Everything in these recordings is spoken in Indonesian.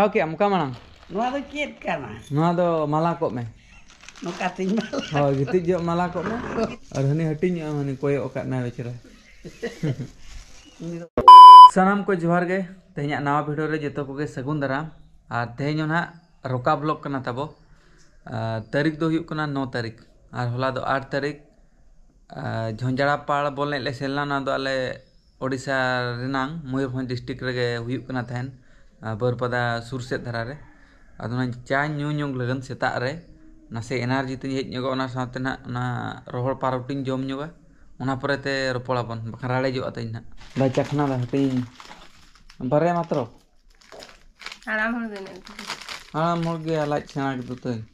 Oke, amuka mana? Nua do kit kana. Nua do malako me. Nu kating Oh Ha gitu jo malako me. Arhani hatiñ amani koy okat na bechra. Salam ko jwar ge tehnya nawa video re jeto ko ge sagun daram. A ah, tehnyo na roka vlog kena tabo. Ah, tarik do yuk kena no tarik. Ar ah, hola do 8 tarik ᱡᱷᱚᱸᱡᱟᱲᱟ ᱯᱟᱲ ᱵᱚᱞ ᱮᱱᱮᱡ ᱞᱮ ᱥᱮᱱ ᱞᱮᱱᱟ ᱚᱱᱟ ᱫᱚ ᱟᱞᱮ ᱳᱰᱤᱥᱟ ᱨᱮᱱᱟᱝ ᱢᱚᱭᱩᱨᱵᱷᱚᱸᱡᱽ ᱰᱤᱥᱴᱤᱠ ᱨᱮᱜᱮ ᱦᱩᱭᱩᱜ ᱠᱟᱱᱟ ᱛᱟᱦᱮᱱ ᱵᱟᱹᱨᱯᱟᱫᱟ ᱥᱩᱨ ᱥᱮᱫ ᱫᱷᱟᱨᱟ ᱨᱮ ᱟᱫᱚ ᱚᱱᱟ ᱪᱟ ᱧᱩ ᱧᱚᱜ ᱞᱟᱹᱜᱤᱫ ᱥᱮᱛᱟᱜ ᱨᱮ ᱱᱟᱥᱮ ᱮᱱᱟᱨᱡᱤ ᱛᱤᱧ ᱦᱮᱡ ᱧᱚᱜᱚᱜᱼᱟ ᱚᱱᱟ ᱥᱟᱶᱛᱮ ᱱᱟᱜ ᱚᱱᱟ ᱨᱚᱦᱚᱲ ᱯᱟᱨᱚᱴᱤᱧ ᱡᱚᱢ ᱧᱚᱜᱟ ᱚᱱᱟ ᱯᱚᱨᱮᱛᱮ ᱨᱚᱯᱚᱲᱟᱵᱚᱱ ᱵᱟᱠᱷᱟᱱ ᱨᱟᱲᱮᱡᱚᱜᱼᱟ ᱛᱤᱧ ᱱᱟᱜ ᱵᱟᱭ ᱪᱟᱠᱷᱱᱟ ᱫᱟ ᱛᱤᱧ ᱵᱟᱨᱭᱟ ᱢᱟᱛᱨᱚ ᱟᱲᱟᱢ ᱦᱚᱲ ᱜᱮ ᱟᱲᱟᱢ ᱦᱚᱲ ᱜᱮ ᱞᱟᱡ ᱥᱮᱬᱟ ᱠᱮᱫᱚ ᱛᱟᱹᱧ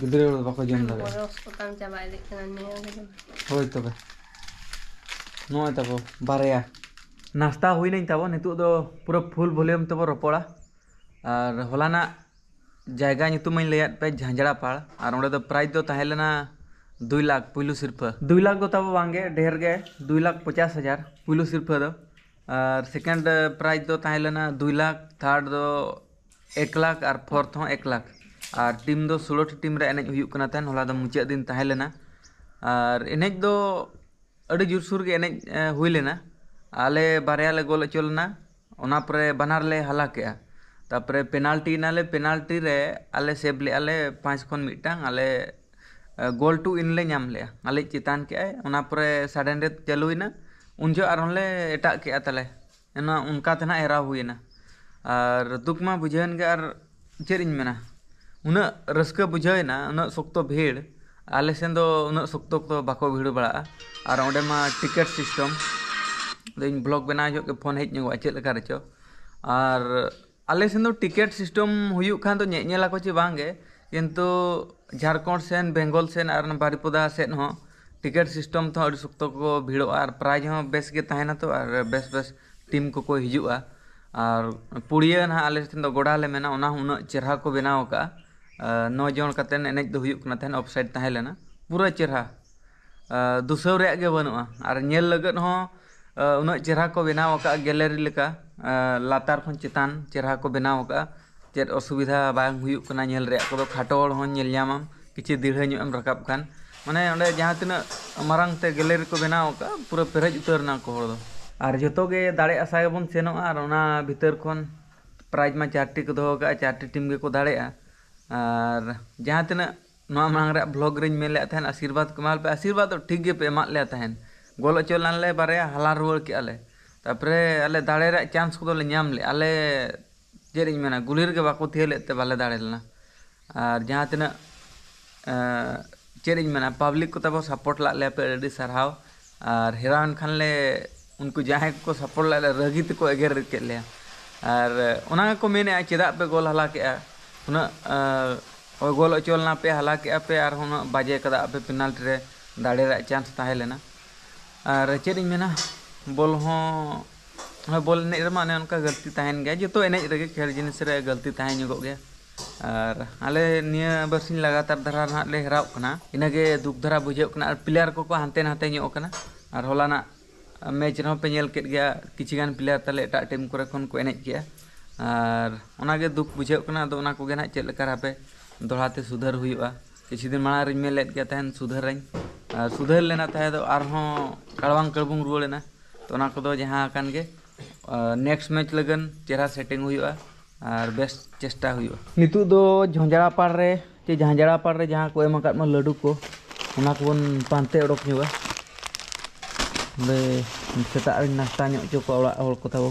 ᱜᱤᱫᱽᱨᱟᱹ ᱦᱚᱲ ᱵᱟᱠᱚ ᱡᱚᱢ ᱫᱟᱲᱮᱭᱟᱜᱼᱟ ᱦᱚᱥᱯᱚᱛᱟᱞ ᱪᱟᱵᱟᱭ ᱞᱮᱠᱷᱟᱱ ᱱᱤᱭᱟᱹ ᱜᱮ ᱦᱳᱭ ᱛᱚᱵᱮ ᱱᱚᱜᱼᱚᱭ ᱛᱟᱵᱚ ᱵᱟᱨᱭᱟ ᱱᱟᱥᱛᱟ ᱦᱩᱭᱱᱟᱹᱧ ᱛᱟᱵᱚ ᱱᱤᱛᱚᱜ ᱫᱚ ᱯᱩᱨᱟᱹ ᱯᱷᱩᱞ ᱵᱷᱚᱞᱤᱭᱟᱢ ᱛᱮᱵᱚ ᱨᱚᱯᱚᱲᱟ ᱟᱨ ᱦᱚᱞᱟᱱᱟᱜ ᱡᱟᱭᱜᱟ ᱧᱩᱛᱩᱢᱟᱹᱧ ᱞᱟᱹᱭᱟᱫ ᱯᱮ ᱡᱷᱟᱸᱡᱽᱲᱟᱯᱟᱲ ᱟᱨ ᱚᱸᱰᱮ ᱫᱚ ᱯᱨᱟᱭᱤᱡᱽ ᱫᱚ ᱛᱟᱦᱮᱸ ᱞᱮᱱᱟ ᱫᱩᱭ ᱞᱟᱠᱷ ᱯᱩᱭᱞᱩ ᱥᱤᱨᱯᱟᱹ ᱫᱩᱭ ᱞᱟᱠᱷ ᱫᱚ ᱛᱟᱵᱚ ᱵᱟᱝᱜᱮ ᱰᱷᱮᱨ ᱜᱮ ᱫᱩᱭ ᱞᱟᱠᱷ ᱯᱚᱪᱟᱥ ᱦᱟᱡᱟᱨ ᱯᱩᱭᱞᱩ ᱥᱤᱨᱯᱟᱹ ᱫᱚ और सेकेंड प्राइज दो तहलेना दुई लाख थार्ड दो एक लाख और फोर्थ हो एक लाख और टीम दो षोलोटी टीम एनजन होला मुचाद दिन तहलेना और एनेज दो जोर सुर एनेज होना आले बारे ले गोल अचोलना बनार ले हला के तपे पेनाल्टीना पेनाल्टी रे आले ले आले पाँच खन मिटांग आले गोल टू इन ले नाम ले आले चितान के पर साडन रे चालूना उनजो और एटा के तले उनका हेरा होना और दुख मा बुझेन के चेद मेना ᱩᱱᱟᱹᱜ ᱨᱟᱹᱥᱠᱟᱹ ᱵᱩᱡᱷᱟᱹᱣᱮᱱᱟ ᱩᱱᱟᱹᱜ ᱥᱚᱠᱛᱚ ᱵᱷᱤᱲ ᱟᱞᱮ ᱥᱮᱱ ᱫᱚ ᱩᱱᱟᱹᱜ ᱥᱚᱠᱛᱚ ᱫᱚ ᱵᱟᱠᱚ ᱵᱷᱤᱲ ᱵᱟᱲᱟᱜᱼᱟ ᱟᱨ ᱚᱸᱰᱮ ᱢᱟ ᱴᱤᱠᱤᱴ ᱥᱤᱥᱴᱮᱢ ᱤᱧ ᱵᱞᱚᱜ ᱵᱮᱱᱟᱣ ᱡᱚᱜ ᱯᱷᱳᱱ ᱦᱮᱡ ᱧᱚᱜᱚᱜᱼᱟ ᱪᱮᱫ ᱞᱮᱠᱟ ᱨᱮᱪᱚ ᱟᱨ ᱟᱞᱮ ᱥᱮᱱ ᱫᱚ ᱴᱤᱠᱤᱴ ᱥᱤᱥᱴᱮᱢ ᱦᱩᱭᱩᱜ ᱠᱷᱟᱱ ᱫᱚ ᱧᱮᱧᱮᱞ ᱟᱠᱚ ᱪᱮ ᱵᱟᱝ ᱜᱮ ᱠᱤᱱᱛᱩ ᱡᱷᱟᱲᱠᱷᱚᱸᱰ ᱥᱮᱱ ᱵᱮᱝᱜᱚᱞ ᱥᱮᱱ ᱟᱨ ᱵᱟᱨᱤᱯᱚᱫᱟ ᱥᱮᱫ ᱦᱚᱸ ᱴᱤᱠᱤᱴ ᱥᱤᱥᱴᱮᱢ ᱛᱮᱦᱚᱸ ᱟᱹᱰᱤ ᱥᱚᱠᱛᱚ ᱠᱚ ᱵᱷᱤᱲᱚᱜᱼᱟ ᱟᱨ ᱯᱨᱟᱭᱤᱡᱽ ᱦᱚᱸ ᱵᱮᱥ ᱜᱮ ᱛᱟᱦᱮᱱᱟ ᱛᱚ ᱟᱨ ᱵᱮᱥ ᱵᱮᱥ ᱴᱤᱢ ᱠᱚᱠᱚ ᱦᱤᱡᱩᱜᱼᱟ ᱟᱨ ᱯᱩᱲᱤᱭᱟᱹ ᱱᱟᱦᱟᱜ ᱟᱞᱮ ᱴᱷᱮᱱ ᱫᱚ ᱜᱚᱰᱟ ᱞᱮ ᱢᱮᱱᱟ ᱚᱱᱟ ᱦᱚᱸ ᱩᱱᱟᱹᱜ ᱪᱮᱨᱦᱟ ᱠᱚ ᱵᱮᱱᱟᱣ ᱟᱠᱟᱜᱼᱟ नौ जोन एनेज दोन पूरा चेहरा दूसव बनू और नल लगे उन चेहरा को बनाव का गलरी लातार चितान चेहरा को बनाव का चे असुविधा बाना नल खाटोड़ेलाम किचि दृढ़ रकाब खान मैंने जहाँ तीन मांगते गलरी को बनाव का पूरा पेरेज उतरना को जो जोगे दाड़ आशा बन सेनों और भर खन प्राइज में चार्टी को दोह चार्टी टीम के को दाड़ा आर जहाँ तना मांग रहा ब्लॉग रिंग मिल लेता है ना आशीर्वाद कमाल पे आशीर्वाद ठीक है पे मार लेता गोल चल लाने बारे हाला रोल के अले तापरे अले दारे रे चांस को तो ले न्याम ले अले गुलिर के बाकु थे लेते वाले दारे लना आर जहाँ तना जेरी में पब्लिक को तबो सपोर्ट ला ले पे रेडी सरहाव आर खान ले उनको जहाँ को सपोर्ट ला ले रगित को एगेर के ले उन्हें को पे गोल हाला के गोल अचोलना पे हला पे और बाजे का पे पेनल्टी दाड़े चान्स तहलेना और चेदी मेना बोल हाँ बोल एन रहा अनेक गलती तहन गया जो तो एनेज रे खेल जिनिस गलती तहन युग और आले बरस लगातार दारा ना हराव करना इनगे दुख दारा बुझे और प्लेयर को हाते नाते और होलाना मैच रहा पे गया किचिगान प्लेयर तले एट टीम को एनेज गया ᱟᱨ ᱚᱱᱟᱜᱮ ᱫᱩᱠ ᱵᱩᱡᱷᱟᱹᱜ ᱠᱟᱱᱟ ᱟᱫᱚ ᱚᱱᱟ ᱠᱚᱜᱮ ᱱᱟᱦᱟᱜ ᱪᱮᱫ ᱞᱮᱠᱟ ᱦᱟᱯᱮ ᱫᱚᱦᱲᱟᱛᱮ ᱥᱩᱫᱷᱟᱹᱨ ᱦᱩᱭᱩᱜᱼᱟ ᱠᱤᱪᱷᱩ ᱫᱤᱱ ᱢᱟᱲᱟᱝ ᱨᱤᱧ ᱢᱮᱱᱞᱮᱫ ᱜᱮᱭᱟ ᱛᱟᱦᱮᱱ ᱥᱩᱫᱷᱟᱹᱨᱟᱹᱧ ᱟᱨ ᱥᱩᱫᱷᱟᱹᱨ ᱞᱮᱱᱟ ᱛᱟᱦᱮᱸ ᱫᱚ ᱟᱨᱦᱚᱸ ᱠᱟᱲᱣᱟᱝ ᱠᱟᱲᱵᱩᱝ ᱨᱩᱣᱟᱹᱲᱮᱱᱟ ᱛᱚ ᱚᱱᱟ ᱠᱚᱫᱚ ᱡᱟᱦᱟᱸ ᱟᱠᱟᱱ ᱜᱮ ᱱᱮᱠᱥᱴ ᱢᱮᱪ ᱞᱟᱹᱜᱤᱫ ᱪᱮᱦᱨᱟ ᱥᱮᱴᱤᱝ ᱦᱩᱭᱩᱜᱼᱟ ᱟᱨ ᱵᱮᱥ ᱪᱮᱥᱴᱟ ᱦᱩᱭᱩᱜᱼᱟ ᱱᱤᱛᱚᱜ ᱫᱚ ᱡᱷᱚᱸᱡᱟᱲᱟ ᱯᱟᱲ ᱨᱮ ᱪᱮ ᱡᱷᱟᱸᱡᱟᱲᱟ ᱯᱟᱲ ᱨᱮ ᱡᱟᱦᱟᱸ ᱠᱚ ᱮᱢ ᱟᱠᱟᱫ ᱢᱟ ᱞᱟᱹᱰᱩ ᱠᱚ ᱚᱱᱟ ᱠᱚᱵᱚᱱ ᱯᱟᱱᱛᱮ ᱚᱰᱚᱠ ᱧᱚᱜᱼᱟ ᱚᱸᱰᱮ ᱥᱮᱛᱟᱜ ᱨᱤᱧ ᱱᱟᱥᱛᱟ ᱧᱚᱜ ᱦᱚᱪᱚ ᱠᱚᱣᱟ ᱚᱲᱟᱜ ᱦᱚᱲ ᱠᱚ ᱛᱟᱵᱚ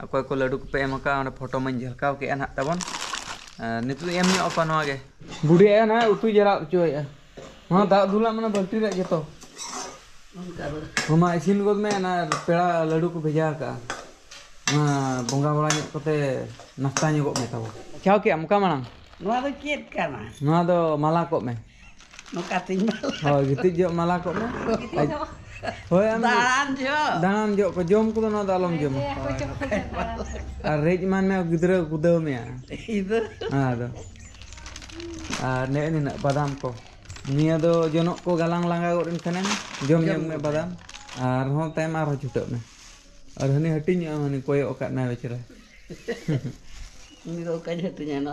aku ikut lalu kupi emka orang foto menjelka oke an tabon eh, nitu emmy apa nu aja budi anah eh, utui jera joya, eh. mana dah dulu amana belti lagi gitu. to, mau kabar, semua isin god met a pera lalu kupi jarak, ah bunga orang kote nafsan juga met awo, ciao ke emka mana, nu ada kiat kana, nu ada malakok met, nu katim malakok, oh gitu jauh malakok met, gitu jauh dalam am dalan jo. Dalan ko jom ko no dalom jom. Ar rej man me gidra gudaw me. Ido. Ha do. Ar ne ne badam ko. Nia do jono ko galang langga gorin kanen. Jom nyam me badam. Ar ho tem ar chutok me. Ar hani hatin ya hani koyo ka na bicara. Ini kau kaya hatinya no.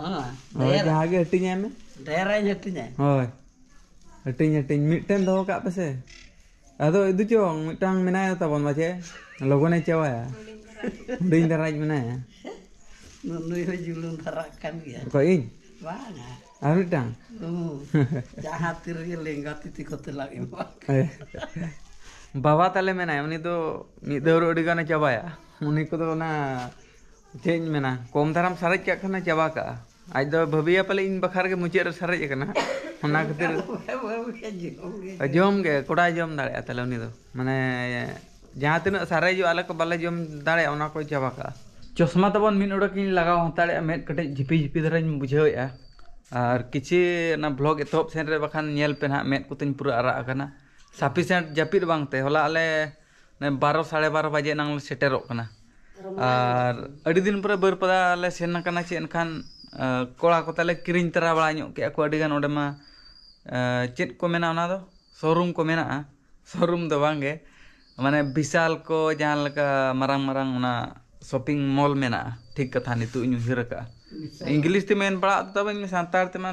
Oh, jaga hatinya me. Daerah hatinya. Oh, hatinya hatinya. Miten doh eh. kak pesen. Aduh itu cong, tang mana ya tabon baca? Logo nih cewa ya. Udah internet mana ya? Nunui julun tarakan ya. Kau ini? Mana? Aduh tang. Tuh, jahat tiri lenggat titik kotor lagi mak. Bawa tali mana ya? Ini tuh, ini dulu udah kena cewa ya. Ini kudu na change mana? Kom taram sarat kya kena cewa kah? Aida babi ya paling ini bakar ke muncir harus hari ya karena mana ketir. ke kuda ajaom dale atau ini tuh. Mana jangan tuh sehari jual alat kepala jom dale orang kau jawab kak. Cuma tuh pun kini laga orang tadi amet kete jipi jipi darah ini muncir ya. Ar kicci na blog itu opsi yang nyel penah ha amet kuting pura arah karena sapi sen jipi doang teh. Hola ale na baru sehari baru aja nang seterok karena. Ar adi dini pura berpada ale senang karena sih kan कड़ा को तेल कृ तरा बड़ा कि चेक को मेना शोरूम को मेना शोरूम तो बागे माने विशाल को जहाँ मारंग मारंग शॉपिंग मॉल मेना ठीक कथा नितर का इंग्लिश ते मेन पड़ा तब सानतारे मैं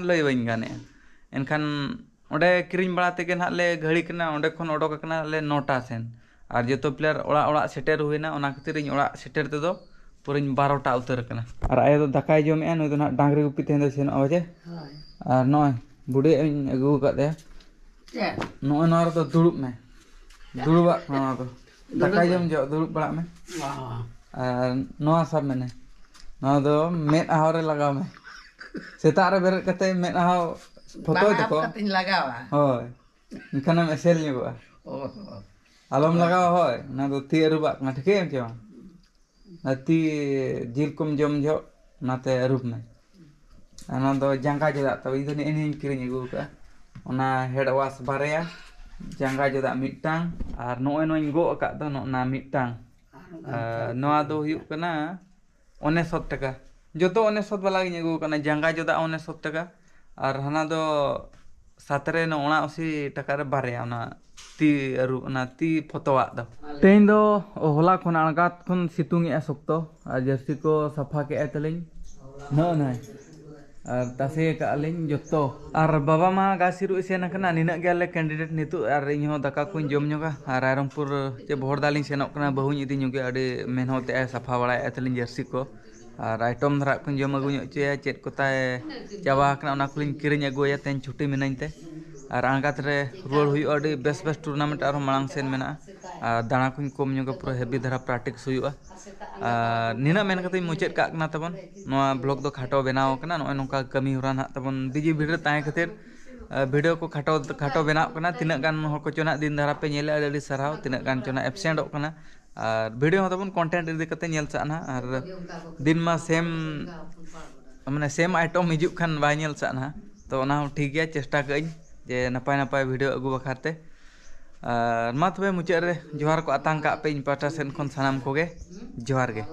लय क्रीम बड़ा तेगे ना ले घड़ी करना उडोक नौटा सेन और जो प्लेयर ओड़ा ओड़ा सेटेर होना खातिर सेटेर तेज़ পৰিন 12 টা উতৰকনা আৰু আইতো ঢাকাই জম এ নহয় তো না ডাঙৰে উপি তেহে নহয় বজে হয় আৰু নহয় বুঢ়ে আই น আগু কাদে নহয় নৰ তো দুড়ুম নে দুড়বা নহয় তো ঢাকাই জম জ দুড়ুৱা পাড়মে ওয়া আৰু নয়া সব মেনে না তো মে আহৰে লাগামে setaৰে বৰে কাতে মে আহ ফটো কাতি লাগাওা হয় ইনখানা মে সেল নিব বা অলম লাগাও হয় না তো থিয়ৰবা না ঠিকে কিবা ati jilkum jom jo nate erup me ana do jangka jada to idu ni enin kirin igu ka ona hera was barea jangka jada mitang ar no eno ingo ka to no na mitang no ado hiuk kana one sot taka joto one sot bala gi igu kana jangka jada one sot ar hana do ti ti tendo asukto sapa ke no ar tase ke aling jotto ar baba ma gasiru sena kana ninak gale candidate nitu ar inho daka ku jom nyoka ar pur je bhor daling senok kena bahu nyi di nyuke ade menhote sapa wala etlin jersey ko Ah, raitom dharap kun jom agu nyok cuy ya, cet kutai jawa kena ona kulin kirin ya ten cuti mina inte ah, rangkat re rule hui ori best best turnamen taruh malang sen mina ah, dana kun kom nyok pro happy dharap praktik suyu ah nina mena kata mu cet kak kena tabon noa blog do khato benao kena noa nuka kami huran hak tabon biji biru tanya ketir video ko khato khato benao kena tindakan hoko cunak din dharap penyela dari sarau tindakan cunak absen dok kena ᱟᱨ video ᱦᱚᱸ ᱛᱟᱵᱚᱱ ᱠᱚᱱᱴᱮᱱᱴ ᱤᱫᱤ ᱠᱟᱛᱮ ᱧᱮᱞ ᱪᱟᱜ ᱱᱟ ᱟᱨ ᱫᱤᱱ ᱢᱟ ᱥᱮᱢ ᱢᱟᱱᱮ ᱥᱮᱢ ᱟᱭᱴᱚᱢ ᱦᱤᱡᱩᱜ ᱠᱷᱟᱱ ᱵᱟᱭ ᱧᱮᱞ ᱪᱟᱜ ᱱᱟ ᱛᱚ ᱚᱱᱟ ᱦᱚᱸ ᱴᱷᱤᱠ ᱜᱮᱭᱟ ᱪᱮᱥᱴᱟ ᱠᱟᱹᱧ ᱡᱮ ᱱᱟᱯᱟᱭ ᱱᱟᱯᱟय ᱵᱷᱤᱰᱤᱭᱳ ᱟᱹᱜᱩ ᱵᱟᱠᱷᱨᱟᱛᱮ ᱟᱨ ᱢᱟ ᱛᱚᱵᱮ ᱢᱩᱪᱟᱹᱫ ᱨᱮ ᱡᱚᱦᱟᱨ ᱠᱚ ᱟᱛᱟᱝ ᱠᱟᱜ ᱯᱮ ᱤᱧ ᱯᱟᱦᱴᱟ ᱥᱮᱱ ᱠᱷᱚᱱ ᱥᱟᱱᱟᱢ ᱠᱚᱜᱮ ᱡᱚᱦᱟᱨ ᱜᱮ